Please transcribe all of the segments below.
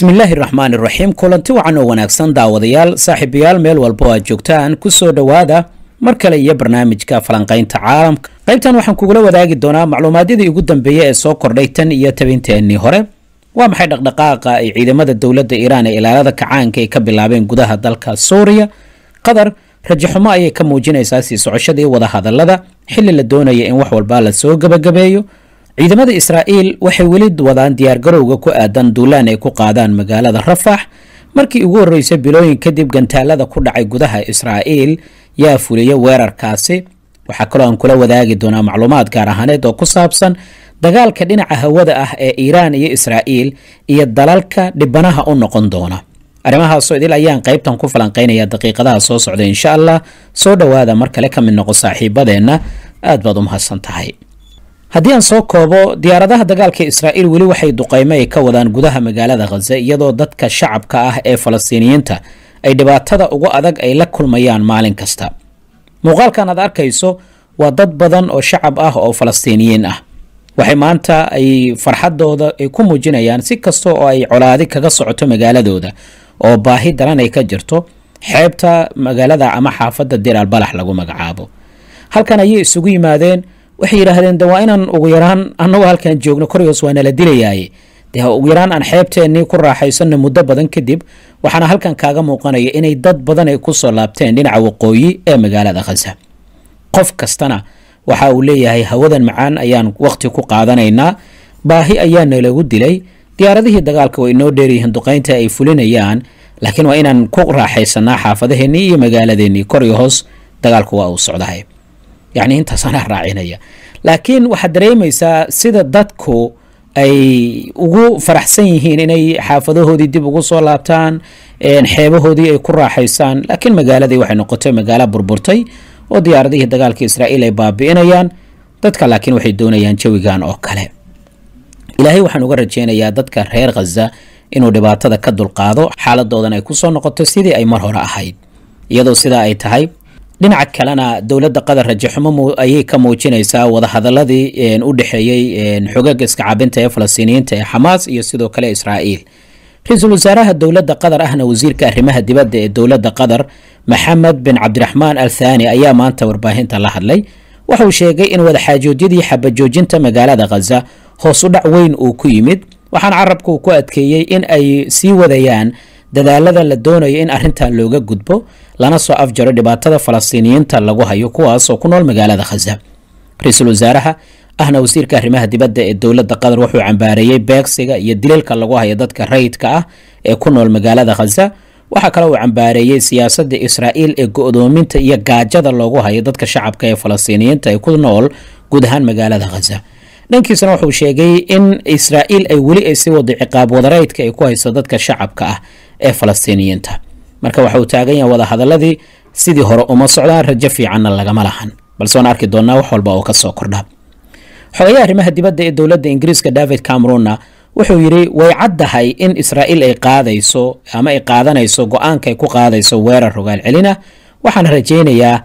bismillaahi raxmaan iraxiim kulanti wacan oo wanaagsan daawadayaal saaxiibayaal meel walba oo aad joogtaan kusoo dhowaada mar kale iyo barnaamijka falanqaynta caalamka qaybtan waxaan kugula wadaagi doonaa macluumaadyadii ugu dambeeyey ee soo kordhay tan iyo tabanteennii hore waa maxay dhaqdhaqaaqa ay ciidamada dowladda iiraan ee ilaalada kacaanka ay ka bilaabeen gudaha dalka suuriya qatar rajaxumo ayay ka muujinaysaa sii socoshadii wadahadallada xilli la doonaya in wax walba la soo gebagabeeyo ciidamada israa'iil waxay weli wadaan diyaargarowga ku aadan duulaan ay ku qaadaan magaalada rafax markii ugu horreysay bilooyin kadib gantaalada ku dhacay gudaha israa'iil yaa fuliyey weerarkaasi waxaa kaloo aan kula wadaagi doonaa macluumaad gaar ahaaneed oo ku saabsan dagaalka dhinaca hawada ah ee iiraan iyo israa'iil iyo dalalka dhibanaha u noqon doona arrimahaasoo idil ayaan qaybtan ku falanqaynayaa daqiiqadaha soo socda insha allah soo dhowaada mar kale ka mid noqo saaxiibadeenna aad baad u mahadsan tahay haddii aan soo koobo diyaaradaha dagaalka israa'iil weli waxay duqaymo ay ka wadaan gudaha magaalada khaza iyadoo dadka shacabka ah ee falastiiniyiinta ay dhibaatada ugu adag ay la kulmayaan maalin kasta muuqaalkan aad arkayso waa dad badan oo shacab ah oo falastiiniyiin ah waxay maanta ay farxadooda ay ku muujinayaan si kasta oo ay colaadi kaga socoto magaaladooda oo baahi daran ay ka jirto xeebta magaalada ama xaafadda dir balax lagu magacaabo halkan ayay isugu yimaadeen waxay yidhaahdeen de waa inaan ugu yaraan annagoo halkan joogno koryoos waa nala dilayaaye de ugu yaraan aan xeebteennii ku raaxaysano muddo badan kadib waxaana halkan kaaga muuqanaya inay dad badan ay ku soo laabteen dhinaca waqooyi ee magaalada khasa qof kastana waxa uu leeyahay hawadan macaan ayaan wakhti ku qaadanaynaa baahi ayaana lagu dilay diyaaradihii dagaalka way inoo dheeryihiin duqaynta ay fulinayaan laakiin waa inaan ku raaxaysanaa xaafadaheennii iyo magaaladeennii kor hoos dagaalku waa uu socdahay yani intaasaanaa raacinaya laakiin waxaad dareemaysaa sida dadku ay ugu faraxsan yihiin inay xaafadahoodii dib ugu soo laabtaan xeebahoodii ay ku raaxaysaan laakiin magaaladii waxay noqotay magaalo burburtay oo diyaaradihii dagaalka israa'iil ay baabi'inayaan dadka laakiin waxay doonayaan jawigan oo kale ilaahay waxaan uga rajeynayaa dadka reer khaza inuu dhibaatada ka dulqaado xaaladoodan ay kusoo soo noqoto sidii ay mar hore ahayd iyadoo sidaa ay tahay dhinaca kalena dowladda qadar rajaxumo ayay ka muujinaysaa wadahadaladii u dhexeeyey xogaga iskacabinta ee falastiiniyiinta ee xamaas iyo sidoo kale israa'iil ra-iisul wasaaraha dowladda qatar ahna wasiirka arrimaha dibadda ee dowladda qatar maxamed bin cabdiraxmaan al thaani ayaa maanta warbaahinta la hadlay waxauu sheegay in wadaxaajoodyadii xabajoojinta magaalada khaza hoos u dhac weyn uu ku yimid waxaana carabka uu ku adkeeyey in ay sii wadayaan dadaalada la doonayo in arintan looga gudbo lana soo afjaro dhibaatada falastiiniyiinta lagu hayo kuwaasoo ku nool magaalada khasa ra-iisul wasaaraha ahna wasiirka arrimaha dibadda ee dowladda qatar wuxuu cambaareeyey beegsiga iyo dililka lagu hayo dadka rayidka ah ee ku nool magaalada khasa waxaa kale uu cambaareeyey siyaasadda israa'iil ee go-doominta iyo gaajada loogu hayo dadka shacabka ee falastiiniyiinta ee ku nool guud ahaan magaalada khasa dhankiisana wuxuu sheegay in israa'iil ay weli ay sii wada ciqaab wadareydka ay ku hayso dadka shacabka ah ee falastiiniyiinta marka waxa uu taagan yahay wadahadaladii sidii hore uma socdaan rajo fiicanna lagama lahan balse waan arki doonnaa wax walba oo ka kordha xogayaha arrimaha dibadda ee dowladda ingiriiska david cameronna wuxuu yidhi way caddahay in israa'iil ay qaadayso ama ay qaadanayso go-aankaay ku qaadayso weerar rogaal celina waxaana rajaynayaa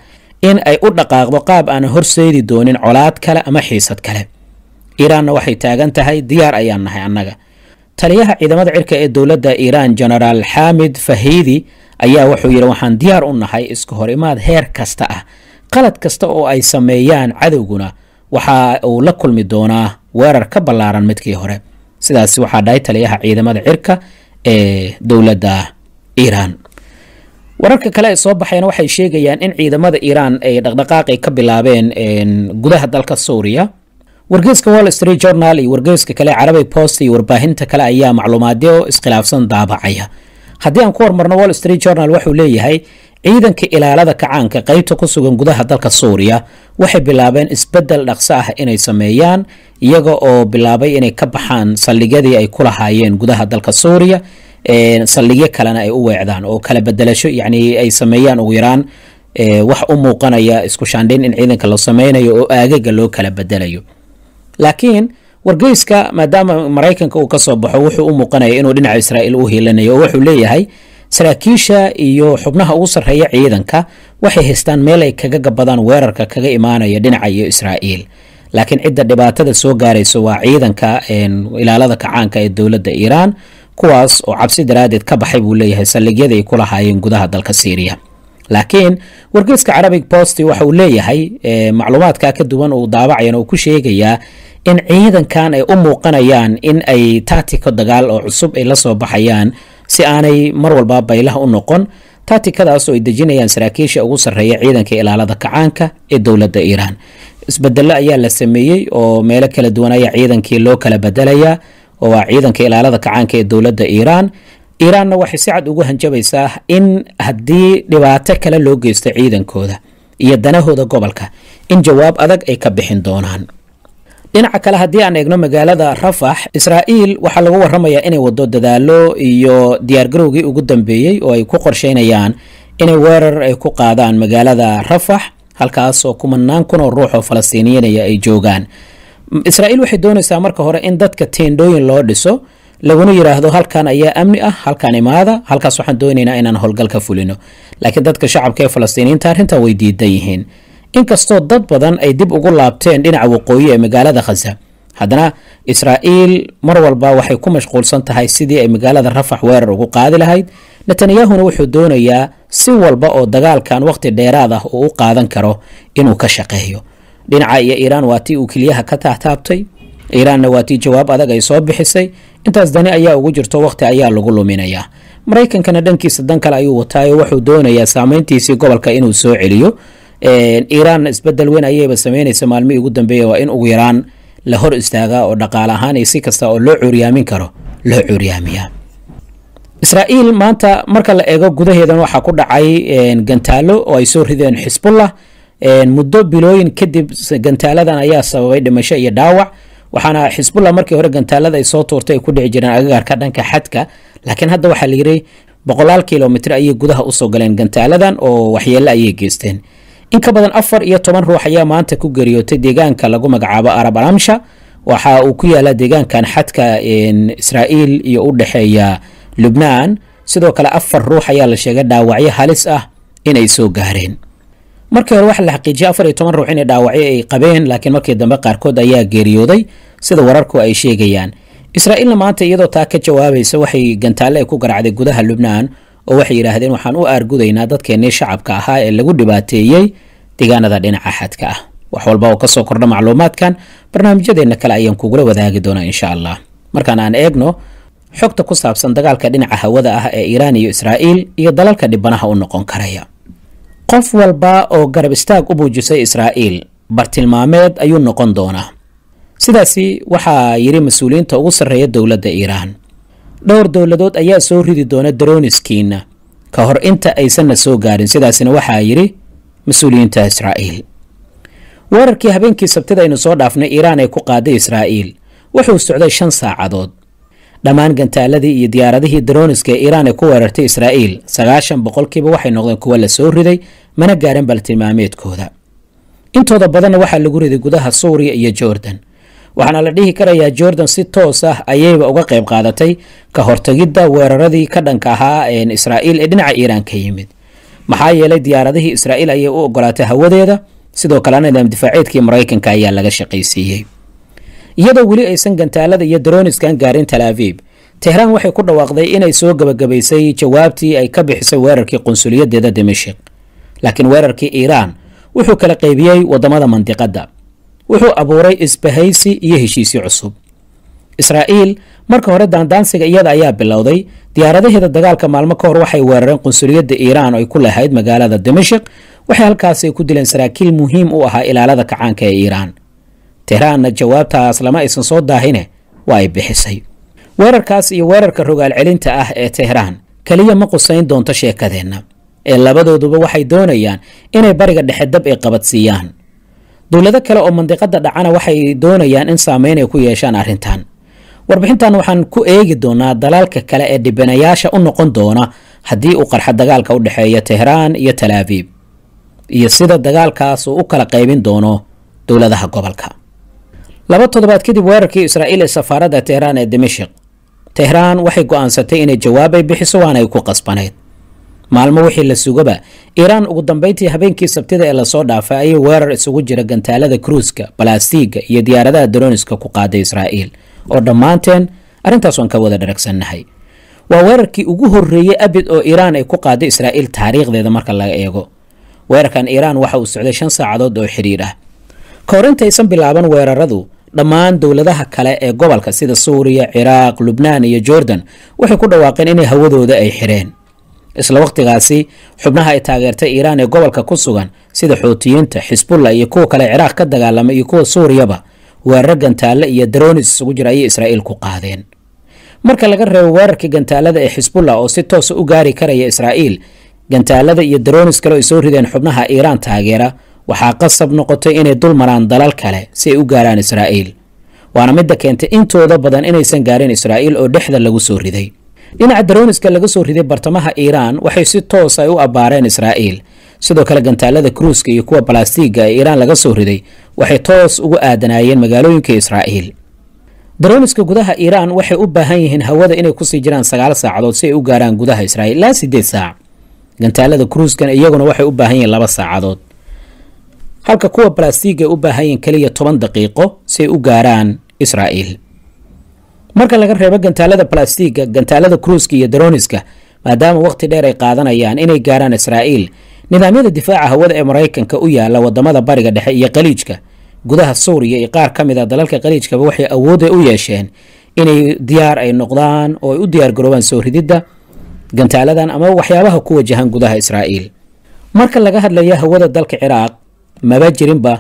in ay u dhaqaaqdo qaab aana horseedi doonin colaad kale ama xiisad kale iiraanna waxay taagan tahay diyaar ayaan nahay annaga taliyaha ciidamada cirka ee dowladda iiraan genaraal xaamid fahiidi ayaa wuxuu yidhi waxaan diyaar u nahay iska hor imaad heer kasta ah qalad kasta oo ay sameeyaan cadowguna waxa uu la kulmi doonaa weerar ka ballaaran midkii hore sidaas waxaa dhahay taliyaha ciidamada cirka ee dowladda iiraan wararka kale ee soo baxayna waxay sheegayaan in ciidamada iiraan ay dhaqdhaqaaqi ka bilaabeen gudaha dalka suuriya wargeyska wall street journal iyo wargeyska kale carabi post iyo warbaahinta kale ayaa macluumaadyo iskhilaafsan daabacaya haddii aan ku hormarno wall street journal wuxuu leeyahay ciidanka ilaalada kacaanka qaybta ku sugan gudaha dalka suuriya waxay bilaabeen isbedel dhaqso ah inay sameeyaan iyaga oo bilaabay inay ka baxaan saldhigyadii ay ku lahaayeen gudaha dalka suuriya saldhigyo kalena ay u weecdaan oo kala bedelasho yacni ay sameeyaan ugu yaraan wax u muuqanaya isku shaandhayn in ciidanka la sameynayo oo aagaga loo kala bedelayo laakiin wargeyska maadaama maraykanka uu kasoo baxo wuxuu u muuqanaya inuu dhinaca israa'iil u hiilanayo oo wuxuu leeyahay saraakiisha iyo xubnaha ugu sarreeya ciidanka waxay haystaan meel ay kaga gabadaan weerarka kaga imaanaya dhinaca iyo israa'iil laakiin cidda dhibaatada soo gaarayso waa ciidanka ilaalada kacaanka ee dowladda iiraan kuwaas oo cabsi daraaddeed ka baxay buu leeyahay saldhigyada ay ku lahaayeen gudaha dalka siiriya laakiin wargeyska carabic bost waxa uu leeyahay macluumaadka ka duwan uu daabacayan oo ku sheegayaa in ciidankan ay u muuqanayaan in ay taatiko dagaal oo cusub ay la baxayaan si aanay mar walba baylaha u noqon taatikadaas oo ay dejinayaan saraakiisha ugu sarreeya ciidanka ilaalada kacaanka ee dowladda iiraan isbedelo ayaa la sameeyey oo meelo kala duwan ayaa ciidankii loo kala bedelayaa oo waa ciidanka ilaalada kacaanka ee dowladda iiraan iiraanna waxay si cad ugu hanjabaysaa in haddii dhibaato kale loo geysto ciidankooda iyo danahooda gobolka in jawaab adag ay ka bixin doonaan dhinaca kale haddii aan eegno magaalada rafax israa'iil waxaa lagu warramayaa inay waddo dadaalo iyo diyaargarowgii ugu dambeeyey oo ay ku qorsheynayaan inay weerar ay ku qaadaan magaalada rafax halkaasoo kumanaan kun oo ruux oo ay joogaan israa'iil waxay doonaysaa marka hore in dadka teendhooyin loo dhiso laguna yidhaahdo halkan ayaa amni ah halkan imaada halkaas waxaan doonaynaa inaan howlgal ka fulino laakiin dadka shacabka ee falastiiniyiinta arrintan way diidan yihiin inkastoo dad badan ay dib ugu laabteen dhinaca waqooyi ee magaalada khaza haddana israa'iil mar walba waxay ku mashquulsan tahay sidii ay magaalada rafax weerar ugu qaadi lahayd netanyahuna wuxuu doonayaa si walba oo dagaalkan wakhti dheeraad ah uu u qaadan karo inuu ka shaqeeyo dhinaca iyo iiraan waa tii uu keliyaha ka taataabtay iiraanna waa jawaab adag ay soo bixisay intaas dani ayaa ugu jirto wakhti ayaa lagu luminayaa maraykankana dhankiisa dan kale ayuu wataayo wuxuu doonayaa saameyntiisii gobolka inuu soo celiyo iiraanna isbedel weyn ayayba sameynaysa maalmihii ugu dambeeya waa in ugu yaraan la hor istaagaa oo dhaqaale ahaan iyo si kasta oo loo cuuryaamin karo loo cuuryaamiyaa israa'iil maanta marka la eego gudaheedan waxaa ku dhacay gantaalo oo ay soo rideen xisbullah muddo bilooyin kadib gantaaladan ayaa sababay dhimasho iyo dhaawac waxaana xisbullah markii hore gantaalada ay soo tuurtay ay ku dhici jireen agagaarka dhanka xadka laakiin hadda waxaa la yidhi boqolaal kilomitr ayay gudaha usoo galeen gantaaladan oo waxyeello ayay geysteen in ka badan afar iyo toban ruux ayaa maanta ku geeriyootay deegaanka lagu magacaabo arab alamsha waxa uu ku yaalaa deegaankan xadka israa'iil iyo u dhexeeya lubnaan sidoo kale afar ruux ayaa la sheegay dhaawacyo halis ah inay soo gaareen markii hore waxaa la xaqiijiyay afar iyo toban ruux inay dhaawacyo ay qabeen laakiin markii dambe qaarkood ayaa geeriyooday sida wararku ay sheegayaan israa'iilna maanta iyadoo taa ka jawaabaysa waxay gantaalle ay ku garacday gudaha lubnaan oo waxay yidhaahdeen waxaan u aargudaynaa dadkeennii shacabka ahaa ee lagu dhibaateeyey deegaanada dhinaca xadka ah wax walba oo kasoo kordha macluumaadkan barnaamijyadeenna kale ayaan kugula wadaagi doonaa insha allah markaan aan eegno xogta ku saabsan dagaalka dhinaca hawada ah ee iiraan iyo israa'iil iyo dalalka dhibanaha u noqon karaya qof walba oo garab istaag u buujisay israa'iil bartilmaameed ayuu noqon doonaa sidaasi waxaa yidhi mas-uuliyiinta ugu sarreeya dowladda iiraan dhowr dowladood ayaa soo ridi doona darooniskiina ka hor inta aysanna soo gaadhin sidaasina waxaa yidhi mas-uuliyiinta israa'iil weerarkii habeenkii sabtida aynu soo dhaafnay iiraan ay ku qaaday israa'iil wuxuu socday shan saacadood dhammaan gantaaladii iyo diyaaradihii daroniska ee iiraan ay ku weerartay israa'iil sagaashan boqolkiiba waxay noqdeen kuwa la soo riday mana gaaran baltilmaameedkooda intooda badanna waxaa lagu riday gudaha suuriya iyo joordan waxaana la dhihi karayaa jordan si toos ah ayayba uga qayb qaadatay ka hortegidda weeraradii ka dhanka ahaa israa'iil ee dhinaca iiraan ka yimid maxaa yeelay diyaaradihii israa'iil ayay u ogolaatay hawadeeda sidoo kalena nidaam difaaceedkii maraykanka ayaa laga shaqaysiiyey iyadoo weli aysan gantaalada iyo darooniskan gaarin talaaviib tehran waxay ku dhawaaqday inay soo gabagabaysay jawaabtii ay ka bixisay weerarkii qunsuliyadeeda dimashik laakiin weerarkii iiraan wuxuu kala qaybiyey waddamada mandiqadda wuxuu abuuray isbahaysi iyo heshiisyo cusub israa'iil marka hore daandaansiga iyada ayaa bilowday diyaaradaheeda dagaalka maalmo ka hor waxay weerareen qunsuliyadda iiraan oo ay ku lahayd magaalada dimashik waxay halkaasi ku dileen saraakiil muhiim u ahaa ilaalada kacaanka ee iiraan tehraanna jawaabtaas lama aysan soo daahine waa ay bixisay weerarkaas iyo weerarka rogaalcelinta ah ee tehraan keliya ma qusayn doonto sheekadeenna ee labadooduba waxay doonayaan inay bariga dhexe dab ay qabadsiiyaan dowlado kale oo mandiqada dhacana waxay doonayaan in saameyn ay ku yeeshaan arintan warbixintan waxaan ku eegi doonaa dalalka kale ee dhibanayaasha u noqon doona haddii uu qarxo dagaalka u dhexeeya tehraan iyo talaabiib iyo sida dagaalkaas uu u kala qaybin doono dowladaha gobolka laba toddobaad kadib weerarkii israa'iil ee safaaradda tehraan ee dimashik tehraan waxay go'aansatay inay jawaabay bixiso waana ay ku qasbanayd maalmo wixii la sugaba iiraan ugu dambeyntii habeenkii sabtida ee lasoo dhaafay ayay weerar isugu jira gantaalada kruuska balaastiiga iyo diyaaradaha daroniska ku qaaday israa'iil oo dhammaanteen arrintaas ka wada dharagsannahay waa weerarkii ugu horreeyey abid oo iiraan ay ku qaaday israa'iil taariikhdeeda marka laga eego weerarkan iiraan waxa uu socday shan saacadood oo xidhiir ah kahor intaysan bilaaban weeraradu dhammaan dowladaha kale ee gobolka sida suuriya ciraaq lubnaan iyo jordan waxay ku dhawaaqeen inay hawadooda ay xireen isla wakhtigaasi xubnaha ay taageertay iiraan ee gobolka ku sugan sida xuutiyiinta xisbullah iyo kuwa kale ciraaq ka dagaalama iyo kuwa suuriyaba weeraro gantaalle iyo daroonis isugu jira ayay israa'iil ku qaadeen marka laga reebo weerarkii gantaalada ee xisbullah oo si toosa u gaari karaya israa'iil gantaalada iyo daroonis kale ay soo rideen xubnaha iiraan taageera waxaa qasab noqotay inay dul maraan dalal kale si ay u gaaraan israa'iil waana midda keentay intooda badan inaysan gaarin israa'iil oo dhexda lagu soo riday dhinaca daroniska laga soo riday bartamaha iiraan waxay si toos ay u abaareen israa'iil sidoo kale gantaalada kruuska iyo kuwa balaastiiga ee iiraan laga soo riday waxay toos ugu aadanaayeen magaalooyinka israa'iil daroniska gudaha iiraan waxay u baahan yihiin hawada inay kusii jiraan sagaal saacadood si ay u gaaraan gudaha israa'iil ilaa sideed saac gantaalada kruuskan iyaguna waxay u baahan yihiin laba saacadood halka kuwa balaastiiga ay u baahan yihiin keliya toban daqiiqo si ay u gaaraan israa'iil marka laga reebo gantaalada balastiga gantaalada kruuska iyo daroniska maadaama wakhti dheer ay qaadanayaan inay gaaraan israa'iil nidaamyada difaaca hawada ee maraykanka u yaala wadamada bariga dhexe iyo qaliijka gudaha suuriya iyo qaar ka mid a dalalka qaliijkaba waxay awoodda u yeesheen inay diyaar ay noqdaan oo ay u diyaar garoobaan soo rididda gantaaladan ama waxyaabaha ku wajahan gudaha israa'iil marka laga hadlaya hawada dalka ciraaq maba jirinba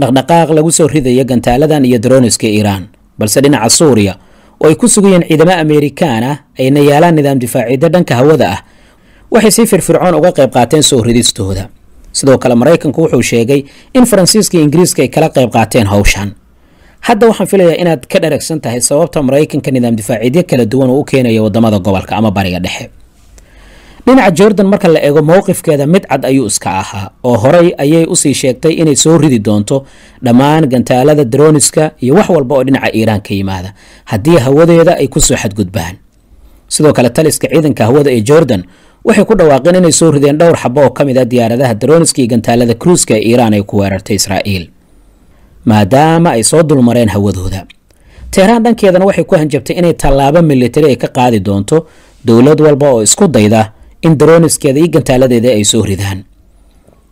dhaqdhaqaaq lagu soo ridaya gantaaladan iyo daroniska iiraan balse dhinaca suuriya oo ay ku sugayeen ciidamo amerikaan ah ayna yaalaan nidaam difaacidda dhanka hawada ah waxay si firfircoon uga qayb qaateen soo ridistooda sidoo kale maraykanku wuxuu sheegay in faransiiska iyo ingiriiska ay kala qayb qaateen howshan hadda waxaan filayaa inaad ka dharagsan tahay sababta maraykanka nidaam difaaciidyo kala duwan uu u keenayo wadamada gobolka ama bariga dhexe dhinaca jordan marka la eego mowqifkeeda mid cad ayuu iska ahaa oo horey ayay usii sheegtay inay soo ridi doonto dhammaan gantaalada droniska iyo wax walba oo dhinaca iiraan ka yimaada haddii hawadeeda ay kusoo xadgudbaan sidoo kale taliska ciidanka hawada ee jordan waxay ku dhawaaqeen inay soo rideen dhowr xabo oo ka mid a ah diyaaradaha daroniska iyo gantaalada kruiska ee iiraan ay ku weerartay israa'iil maadaama ay soo dulmareen hawadooda teheraan dhankeedana waxay ku hanjabtay inay tallaabo militari ay ka qaadi doonto dowlad walba oo isku dayda in daroniskeeda iyo gantaaladeeda ay soo ridaan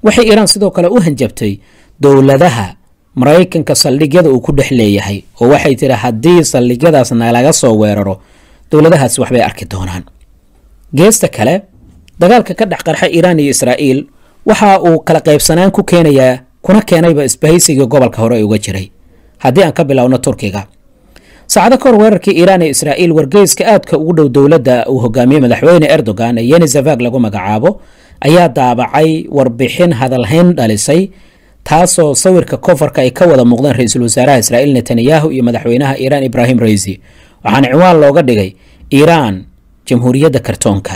waxay iiraan sidoo kale u hanjabtay dowladaha maraykanka saldhigyada uu ku dhex leeyahay oo waxay tiri haddii saldhigyadaas nalaga soo weeraro dowladahaas waxbay arki doonaan geesta kale dagaalka ka dhex qarxa iiraan iyo israa'iil waxa uu kala qaybsanaan ku keenayaa kuna keenayba isbahaysigii gobolka hore uga jiray haddii aan ka bilowno turkiga saacado kahor weerarkii iiraan ee israa'iil wargeyska aadka ugu dhow dowladda uu hogaamiye madaxweyne erdogan ee yenizavag lagu magacaabo ayaa daabacay warbixin hadalhayn dhalisay taasoo sawirka kofarka ay ka wada muuqdeen ra-iisul wasaaraha israa'iil netanyahu iyo madaxweynaha iiraan ibraahim raisi waxaana ciwaan looga dhigay iiraan jamhuuriyadda kartoonka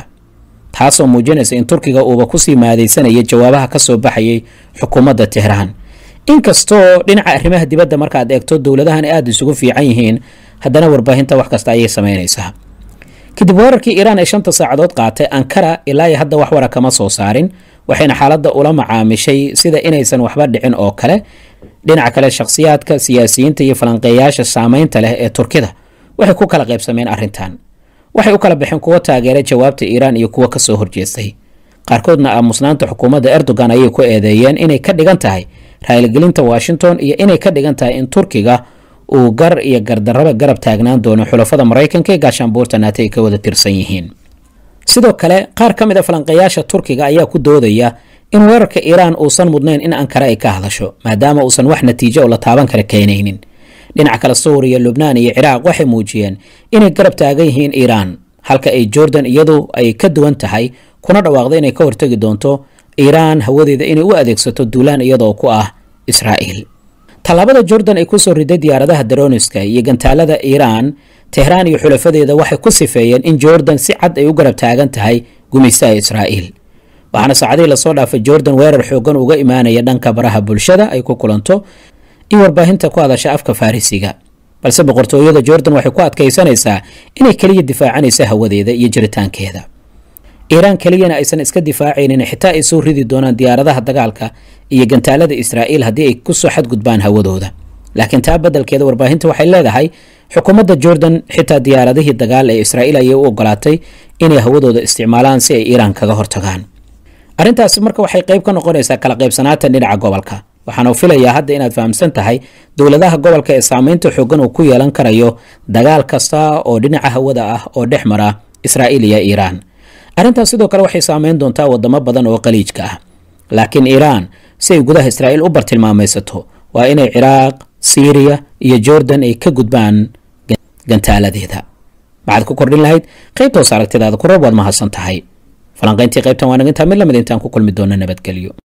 taasoo muujinaysa in turkiga uuba kusii maadaysanaya jawaabaha kasoo baxayay xukuumadda tehraan inkastoo dhinaca arrimaha dibadda markaad eegto dowladahan aada isugu fiican yihiin haddana warbaahinta wax kasta ayay samaynaysaa kadib weerarkii iiraan ee shanta saacadood qaatay ankara ilaayo hadda wax wara kama soo saarin waxayna xaaladda ula macaamishay sida inaysan waxba dhicin oo kale dhinaca kale shakhsiyaadka siyaasiyiinta iyo falanqeeyaasha saamaynta leh ee turkida waxay ku kala qaybsameen arrintan waxay u kala bixeen kuwo taageera jawaabta iiraan iyo kuwo kasoo horjeestay qaarkoodna aamusnaanta xukuumadda erdogan ayay ku eedeeyeen inay ka dhigan tahay raaligelinta washington iyo inay ka dhigan tahay in turkiga uu gar iyo gardarraba garab taagnaan doono xulafada maraykanka ee gaashaanbuurta naata ay ka wada tirsan yihiin sidoo kale qaar ka mid a ah falanqayaasha turkiga ayaa ku doodaya in weerarka iiraan uusan mudnayn in ankara ay ka hadasho maadaama uusan wax natiijo oo la taaban kara keenaynin dhinaca kale suuriya lubnaan iyo ciraaq waxay muujiyeen inay garab taagan yihiin iiraan halka ay jordan iyadu ay ka duwan tahay kuna dhawaaqday inay ka hortegi doonto iiraan hawadeeda inay u adeegsato duulaan iyadoo ku ah israa'iil tallaabada jordan ee kusoo riday diyaaradaha daroniska iyo gantaalada iiraan tehraan iyo xulafadeeda waxay ku sifeeyeen in jordan si cad ay u garab taagan tahay gumaystaha israa'iil waxaana saacadihii lasoo dhaafay jordan weerar xoogan uga imaanaya dhanka baraha bulshada ay ku kulanto in warbaahinta ku hadasha afka farrisiga balse boqortooyada jordan waxay ku adkaysanaysaa inay keliya difaacanaysa hawadeeda iyo jiritaankeeda iiraan keliyana aysan iska difaacaynin xitaa ay soo ridi doonaan diyaaradaha dagaalka iyo gantaalada israa'iil haddii ay kusoo xadgudbaan hawadooda laakiin taa badalkeeda warbaahinta waxay leedahay xukuumadda jordan xitaa diyaaradihii dagaal ee israa'iil ayay u ogolaatay inay hawadooda isticmaalaan si ay iiraan kaga hortagaan arrintaasi marka waxay qayb ka noqonaysaa kala qaybsanaanta dhinaca gobolka waxaanu filayaa hadda inaad fahamsan tahay dowladaha gobolka ee saamaynta xoogan uu ku yeelan karayo dagaal kasta oo dhinaca hawada ah oo dhex mara israa'iil iyo iiraan arrintaas sidoo kale waxay saameyn doontaa wadamo badan oo qaliijka ah laakiin iiraan si ay gudaha israa'iil u bartilmaamaysato waa inay ciraaq siiriya iyo jordan ay ka gudbaan gantaaladeeda maxaad ku kordhin lahayd qaybtoos aragtidaada ku waad mahadsan tahay falanqayntii qaybtan waanaga intaa mid lamid intaan ku kulmi doono nabadgelyo